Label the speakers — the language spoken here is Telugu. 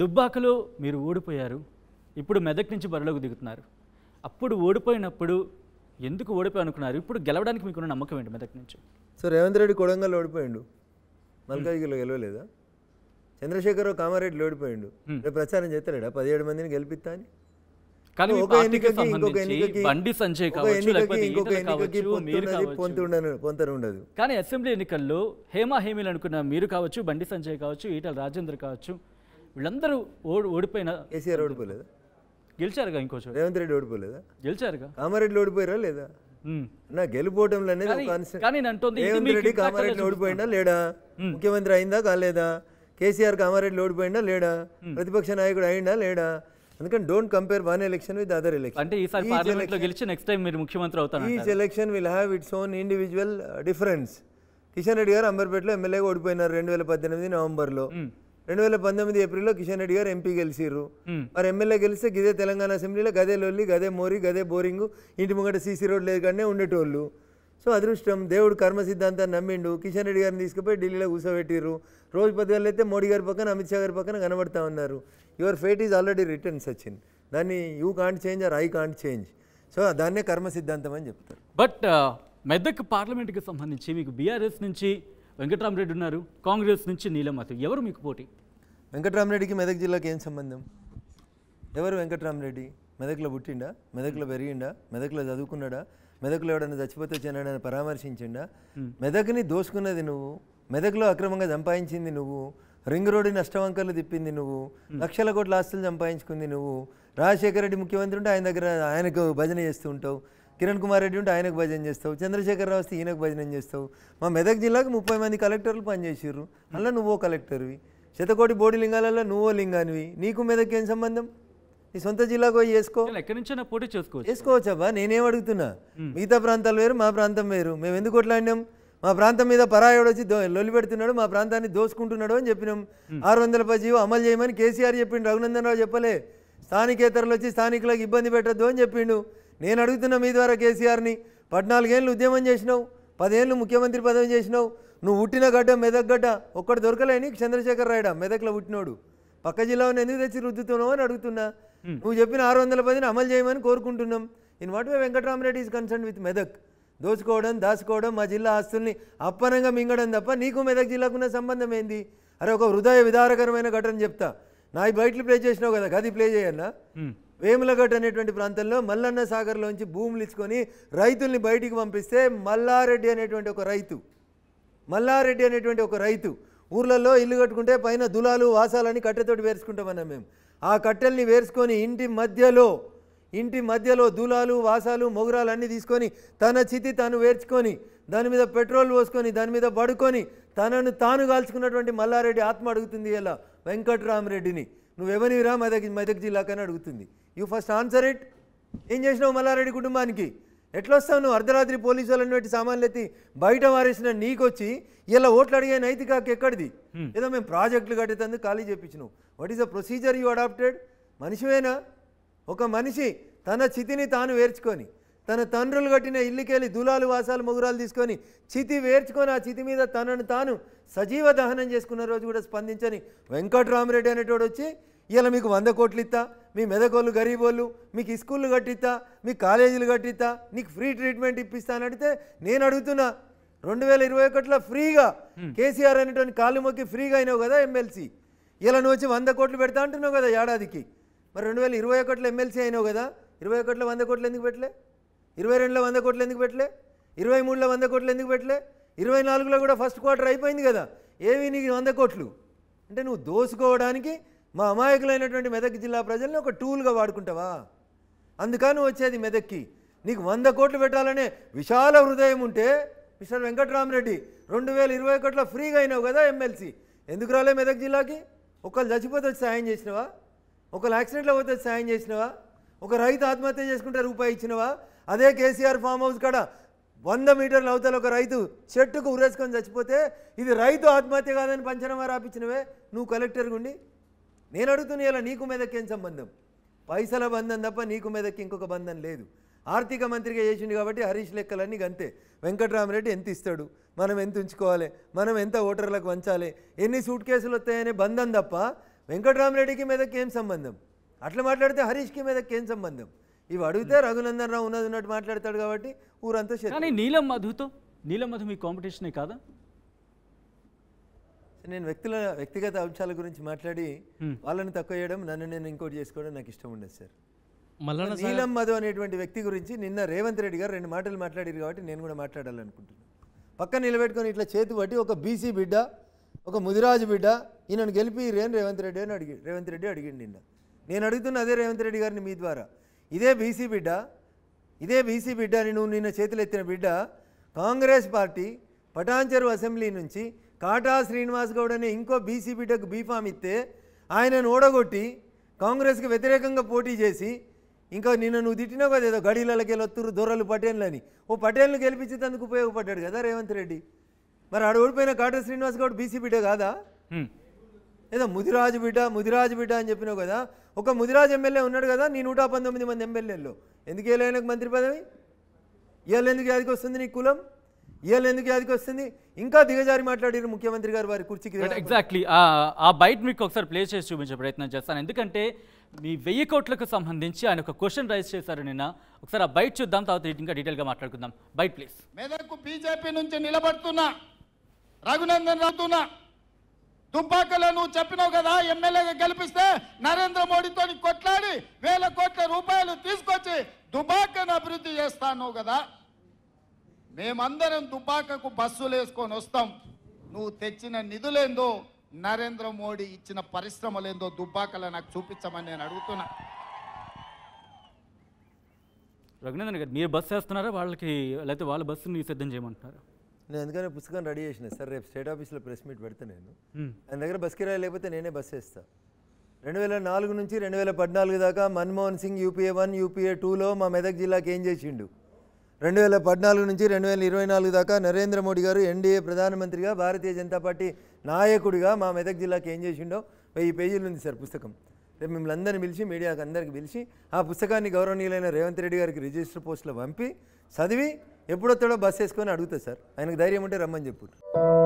Speaker 1: దుబ్బాకలో మీరు ఓడిపోయారు ఇప్పుడు మెదక్ నుంచి బరిలోకి దిగుతున్నారు అప్పుడు ఓడిపోయినప్పుడు ఎందుకు ఓడిపోయి అనుకున్నారు ఇప్పుడు గెలవడానికి మీకున్న నమ్మకం ఏంటి మెదక్ నుంచి
Speaker 2: సో రేవంత్ రెడ్డి కొడంగల్ ఓడిపోయిండు
Speaker 1: మల్కాజ్గిరిలో గెలవలేదా
Speaker 2: చంద్రశేఖరరావు కామారెడ్డిలో ఓడిపోయిండు రేపు ప్రచారం చేస్తాడా పదిహేడు మందిని గెలిపిస్తా అని కానీ బండి కావచ్చు లేకపోతే ఉండదు
Speaker 1: కానీ అసెంబ్లీ ఎన్నికల్లో హేమా హేమీలు అనుకున్న మీరు కావచ్చు బండి సంజయ్ కావచ్చు ఈటల రాజేందర్ కావచ్చు వీళ్ళందరూ ఓడి ఓడిపోయిన కేసీఆర్ ఓడిపోలేదా గెలిచారుగా ఇంకోచో రేవంత్ రెడ్డి ఓడిపోలేదా గెలిచారుగా కామారెడ్డి ఓడిపోయారా లేదా నా గెలుపోవటంలో
Speaker 2: రేవంత్ కామారెడ్డి ఓడిపోయిందా లేడా ముఖ్యమంత్రి అయిందా కాలేదా కేసీఆర్ కామారెడ్డి ఓడిపోయిందా లేడా ప్రతిపక్ష నాయకుడు అయిందా లేడా అందుకని don't compare
Speaker 1: one election with other election అంటే ఈసారి గెలిచి నెక్స్ట్ టైం మీరు ముఖ్యమంత్రి అవుతారు each election will have its
Speaker 2: own individual difference Kishan Reddy garu అంబర్పేటలో ఎమ్మెల్యేగా ఓడిపోయినారు రెండు వేల పద్దెనిమిది నవంబర్లో రెండు వేల పంతొమ్మిది ఏప్రిల్లో కిషన్ రెడ్డి గారు ఎంపీ గెలిచిర్రు మరి ఎమ్మెల్యే గెలిస్తే గదే తెలంగాణ అసెంబ్లీలో గదే లొల్లి గదే మోరి గదే బోరింగ్ ఇంటి ముంగట సీసీ రోడ్ లేదు కానీ ఉండేటోళ్ళు సో అదృష్టం దేవుడు కర్మ సిద్ధాంతాన్ని నమ్మిండు కిషన్ రెడ్డి గారిని తీసుకుపోయి ఢిల్లీలో కూర్చోబెట్టిర్రు రోజు పదివేలు అయితే మోడీ గారి పక్కన అమిత్ షా గారి పక్కన కనబడతా ఉన్నారు your fate is already written సచిన్ దాన్ని
Speaker 1: you can't change or I can't change so దాన్నే కర్మ సిద్ధాంతం అని చెప్తారు బట్ మెదక్ పార్లమెంట్కి సంబంధించి మీకు బీఆర్ఎస్ నుంచి వెంకటరామరెడ్డి ఉన్నారు కాంగ్రెస్ నుంచి నీలమాధవ్ ఎవరు మీకు పోటీ
Speaker 2: వెంకటరామరెడ్డికి మెదక్ జిల్లాకి ఏం సంబంధం
Speaker 1: ఎవరు వెంకటరామరెడ్డి
Speaker 2: మెదక్లో పుట్టిండా మెదక్లో పెరిగిండా మెదక్లో చదువుకున్నాడా మెదక్లో ఎవడన్నా చచ్చిపోతే చెన్నాడని పరామర్శించిండా మెదక్ని దోసుకున్నది నువ్వు మెదక్లో అక్రమంగా సంపాదించింది నువ్వు రింగ్ రోడ్డు నష్టవంకర్లు తిప్పింది నువ్వు లక్షల కోట్ల ఆస్తులు సంపాదించుకుంది నువ్వు రాజశేఖర రెడ్డి ముఖ్యమంత్రి ఉంటే ఆయన దగ్గర ఆయనకు భజన చేస్తూ ఉంటావు కిరణ్ కుమార్ రెడ్డి ఉంటే ఆయనకు భజన చేస్తావు చంద్రశేఖరరావు వస్తే ఈయనకు భజన చేస్తావు మా మెదక్ జిల్లాకు ముప్పై మంది కలెక్టర్లు పనిచేసారు అందులో నువ్వో కలెక్టర్వి శతకోటి బోడి లింగాలలో నువ్వో లింగానివి నీకు మెదక్ ఏం సంబంధం నీ సొంత జిల్లాకు పోయి చేసుకో ఎక్కడి నుంచైనా పోటీ చేసుకోవచ్చు అబ్బా నేనేం అడుగుతున్నా మిగతా ప్రాంతాలు వేరు మా ప్రాంతం వేరు మేము ఎందుకు కొట్లాడినాం మా ప్రాంతం మీద పరాయుడు వచ్చి లొల్లి పెడుతున్నాడు మా ప్రాంతాన్ని దోసుకుంటున్నాడు అని చెప్పినాం ఆరు వందల పది అమలు చేయమని కేసీఆర్ చెప్పిండు రఘునందన్ రావు చెప్పలే స్థానికేతరులు వచ్చి స్థానికులకు ఇబ్బంది పెట్టద్దు అని చెప్పిండు నేను అడుగుతున్న మీ ద్వారా కేసీఆర్ని పద్నాలుగేళ్ళు ఉద్యమం చేసినావు పదేళ్ళు ముఖ్యమంత్రి పదవి చేసినావు నువ్వు పుట్టిన గడ్డ మెదక్ గడ్డ ఒక్కడు దొరకలేని చంద్రశేఖర్ రాయడా మెదక్లో పుట్టినోడు పక్క ఉన్న ఎందుకు తెచ్చి రుద్దుతున్నావు అని అడుగుతున్నా నువ్వు చెప్పిన ఆరు వందల పదిని అమలు చేయమని కోరుకుంటున్నాం in what way Venkatarama Reddy is concern with Medak దోచుకోవడం దాచుకోవడం మా జిల్లా ఆస్తుల్ని అప్పనంగా మింగడం తప్ప నీకు మెదక్ జిల్లాకున్న సంబంధం ఏంది అరే ఒక హృదయ విదారకరమైన ఘటన చెప్తా నా బయటలు ప్లే చేసినావు కదా గది ప్లే చేయన్నా వేములగడ్డ అనేటువంటి ప్రాంతంలో మల్లన్న సాగర్లోంచి భూములు ఇచ్చుకొని రైతుల్ని బయటికి పంపిస్తే మల్లారెడ్డి అనేటువంటి ఒక రైతు మల్లారెడ్డి అనేటువంటి ఒక రైతు ఊర్లలో ఇల్లు కట్టుకుంటే పైన దులాలు వాసాలని కట్టెతోటి వేర్చుకుంటామన్నా మేము ఆ కట్టెల్ని వేర్చుకొని ఇంటి మధ్యలో ఇంటి మధ్యలో దూలాలు వాసాలు మొగురాలు అన్నీ తీసుకొని తన చితి తను వేర్చుకొని దాని మీద పెట్రోల్ పోసుకొని దాని మీద పడుకొని తనను తాను కాల్చుకున్నటువంటి మల్లారెడ్డి ఆత్మ అడుగుతుంది ఇలా వెంకట్రామరెడ్డిని నువ్వెవనివిరా మెదక్ మెదక్ జిల్లాకు అని అడుగుతుంది యూ ఫస్ట్ ఆన్సర్ ఇట్ ఏం చేసినావు మల్లారెడ్డి కుటుంబానికి ఎట్లొస్తావు నువ్వు అర్ధరాత్రి పోలీసు వాళ్ళని పెట్టి సామాన్లు ఎత్తి బయట మారేసిన నీకొచ్చి ఇలా ఓట్లు అడిగే నైతిక ఎక్కడిది ఏదో మేము ప్రాజెక్టులు కట్టేతందుకు ఖాళీ చేయించినావు what is the procedure you adapted మనిషివేనా ఒక మనిషి తన స్థితిని తాను వేర్చుకొని తన తండ్రులు కట్టిన ఇల్లుకెళ్ళి దులాలు వాసాలు మొగురాలు తీసుకొని చితి వేర్చుకొని ఆ చితి మీద తనను తాను సజీవ దహనం చేసుకున్న రోజు కూడా స్పందించని వెంకట్రామరెడ్డి అనేటోడు వచ్చి ఇలా మీకు వంద కోట్లు ఇస్తా మీ మెదకోళ్ళు గరీబోళ్ళు మీకు స్కూళ్ళు కట్టిస్తా మీ కాలేజీలు కట్టిస్తా నీకు ఫ్రీ ట్రీట్మెంట్ ఇప్పిస్తా అని అడిగితే నేను అడుగుతున్నా రెండు వేల ఇరవై ఒకటిలో ఫ్రీగా కేసీఆర్ అనేటువంటి కాళ్ళు మొక్కి ఫ్రీగా అయినావు కదా ఎమ్మెల్సీ ఇలా నువ్వు వచ్చి వంద కోట్లు పెడతా అంటున్నావు కదా ఏడాదికి మరి రెండు వేల ఇరవై ఒకటిలో ఎమ్మెల్సీ అయినావు కదా ఇరవై ఒకటిలో వంద కోట్లు ఎందుకు పెట్టలే ఇరవై రెండులో వంద కోట్లు ఎందుకు పెట్టలే ఇరవై మూడులో వంద కోట్లు ఎందుకు పెట్టలే ఇరవై నాలుగులో కూడా ఫస్ట్ క్వార్టర్ అయిపోయింది కదా ఏవి నీకు వంద కోట్లు అంటే నువ్వు దోసుకోవడానికి మా అమాయకులైనటువంటి మెదక్ జిల్లా ప్రజల్ని ఒక టూల్గా వాడుకుంటావా అందుకని నువ్వు వచ్చేది మెదక్కి నీకు వంద కోట్లు పెట్టాలనే విశాల హృదయం ఉంటే మిస్టర్ వెంకట్రామరెడ్డి రెండు వేల ఇరవై కోట్ల ఫ్రీగా అయినావు కదా ఎమ్మెల్సీ ఎందుకు రాలే మెదక్ జిల్లాకి ఒకళ్ళు చచ్చిపోతే వచ్చి సాయం చేసినవా ఒకళ్ళు యాక్సిడెంట్లో పోతే సాయం చేసినవా ఒక రైతు ఆత్మహత్య చేసుకుంటే రూపాయి ఇచ్చినవా అదే కేసీఆర్ ఫామ్ హౌస్ కాడ వంద మీటర్లు అవతల ఒక రైతు చెట్టుకు ఉరేసుకొని చచ్చిపోతే ఇది రైతు ఆత్మహత్య కాదని పంచనామా రాపించినవే నువ్వు కలెక్టర్ గుండి నేను అడుగుతున్నా ఇలా నీకు మీదకేం సంబంధం పైసల బంధం తప్ప నీకు మీదకి ఇంకొక బంధం లేదు ఆర్థిక మంత్రిగా చేసిండు కాబట్టి హరీష్ లెక్కలన్నీ అంతే వెంకట్రామరెడ్డి ఎంత ఇస్తాడు మనం ఎంత ఉంచుకోవాలి మనం ఎంత ఓటర్లకు వంచాలి ఎన్ని సూట్ కేసులు వస్తాయనే బంధం తప్ప వెంకట్రామరెడ్డికి మీదకి ఏం సంబంధం అట్లా మాట్లాడితే హరీష్కి మీదకి ఏం సంబంధం ఇవి అడిగితే రఘునందన్ రావు ఉన్నది ఉన్నట్టు మాట్లాడతాడు కాబట్టి ఊరంతా కానీ
Speaker 1: నీలం మధుతో నీలం మధు మీ కాంపిటీషనే కాదా నేను వ్యక్తుల
Speaker 2: వ్యక్తిగత అంశాల గురించి మాట్లాడి వాళ్ళని తక్కువ చేయడం నన్ను నేను ఇంకోటి చేసుకోవడం నాకు ఇష్టం ఉండదు సార్ నీలం మధు అనేటువంటి వ్యక్తి గురించి నిన్న రేవంత్ రెడ్డి గారు రెండు మాటలు మాట్లాడారు కాబట్టి నేను కూడా మాట్లాడాలనుకుంటున్నాను పక్క నిలబెట్టుకొని ఇట్లా చేతి పట్టి ఒక బీసీ బిడ్డ ఒక ముదిరాజు బిడ్డ ఈయనను గెలిపి రేన్ రేవంత్ రెడ్డి అని అడిగి రేవంత్ రెడ్డి అడిగిండి నిన్న నేను అడుగుతున్న అదే రేవంత్ రెడ్డి గారిని మీ ద్వారా ఇదే బీసీ బిడ్డ ఇదే బీసీ బిడ్డ అని నువ్వు నిన్న చేతులెత్తిన బిడ్డ కాంగ్రెస్ పార్టీ పటాన్చెరు అసెంబ్లీ నుంచి కాటా శ్రీనివాస్ గౌడ్ అనే ఇంకో బీసీ బిడ్డకు బీఫామ్ ఇస్తే ఆయనను ఓడగొట్టి కాంగ్రెస్కి వ్యతిరేకంగా పోటీ చేసి ఇంకా నిన్న నువ్వు తిట్టినావు కదా ఏదో గడీలకి వెళ్ళొత్తురు దొరలు పటేన్లని ఓ పటేన్లు గెలిపించేందుకు ఉపయోగపడ్డాడు కదా రేవంత్ రెడ్డి మరి ఆడ ఓడిపోయిన కాటా శ్రీనివాస్ గౌడ్ బీసీ బిడ్డ కాదా ఏదో ముదిరాజు బిడ్డ ముదిరాజు బిడ్డ అని చెప్పినావు కదా ఒక ముదిరాజు ఎమ్మెల్యే ఉన్నాడు కదా నీ నూట పంతొమ్మిది మంది ఎమ్మెల్యేలు ఎందుకు ఇవ్వలేనకు మంత్రి పదవి ఇవాళ ఎందుకు యాదికి వస్తుంది నీ కులం ఇవాళ ఎందుకు యాదికి వస్తుంది ఇంకా దిగజారి మాట్లాడారు ముఖ్యమంత్రి గారు వారి కుర్చీకి ఎగ్జాక్ట్లీ
Speaker 1: ఆ బయట మీకు ఒకసారి ప్లేస్ చేసి చూపించే ప్రయత్నం చేస్తాను ఎందుకంటే మీ వెయ్యి కోట్లకు సంబంధించి ఆయన ఒక క్వశ్చన్ రైజ్ చేశారు నిన్న ఒకసారి ఆ బయట చూద్దాం తర్వాత ఇంకా డీటెయిల్గా మాట్లాడుకుందాం బయట ప్లీజ్ మెదక్ బీజేపీ నుంచి నిలబడుతున్నా రఘునందన్ రాతున్నా దుబ్బాకలో నువ్వు చెప్పినావు కదా ఎమ్మెల్యేగా గెలిపిస్తే నరేంద్ర మోడీతో కొట్లాడి వేల కోట్ల రూపాయలు తీసుకొచ్చి దుబాకను అభివృద్ధి చేస్తాను కదా మేమందరం దుబాకకు బస్సులు వేసుకొని వస్తాం నువ్వు తెచ్చిన నిధులేందో నరేంద్ర మోడీ ఇచ్చిన పరిశ్రమలేందో దుబ్బాకలో నాకు చూపించమని నేను అడుగుతున్నా రఘునందన్ గారు మీరు బస్సు వేస్తున్నారా వాళ్ళకి లేకపోతే వాళ్ళ బస్సుని సిద్ధం చేయమంటున్నారా
Speaker 2: నేను ఎందుకంటే పుస్తకం రెడీ చేసిన సార్ రేపు స్టేట్ ఆఫీస్లో ప్రెస్ మీట్ పెడితే నేను ఆయన దగ్గర బస్ కిరాయి లేకపోతే నేనే బస్ వేస్తాను రెండు వేల నాలుగు నుంచి రెండు వేల పద్నాలుగు దాకా Manmohan Singh UPA one UPA టూలో మా మెదక్ జిల్లాకి ఏం చేసిండు రెండు వేల పద్నాలుగు నుంచి రెండు వేల ఇరవై నాలుగు దాకా నరేంద్ర మోడీ గారు ఎన్డీఏ ప్రధానమంత్రిగా భారతీయ జనతా పార్టీ నాయకుడిగా మా మెదక్ జిల్లాకి ఏం చేసిండో వెయ్యి పేజీలు ఉంది సార్ పుస్తకం రేపు మిమ్మల్ని అందరినీ పిలిచి మీడియాకి అందరికి పిలిచి ఆ పుస్తకాన్ని గౌరవనీయులైన రేవంత్ రెడ్డి గారికి రిజిస్టర్ పోస్టులో పంపి చదివి ఎప్పుడొత్తాడో బస్సు వేసుకొని అడుగుతా సార్ ఆయనకు ధైర్యం ఉంటే రమ్మని చెప్పు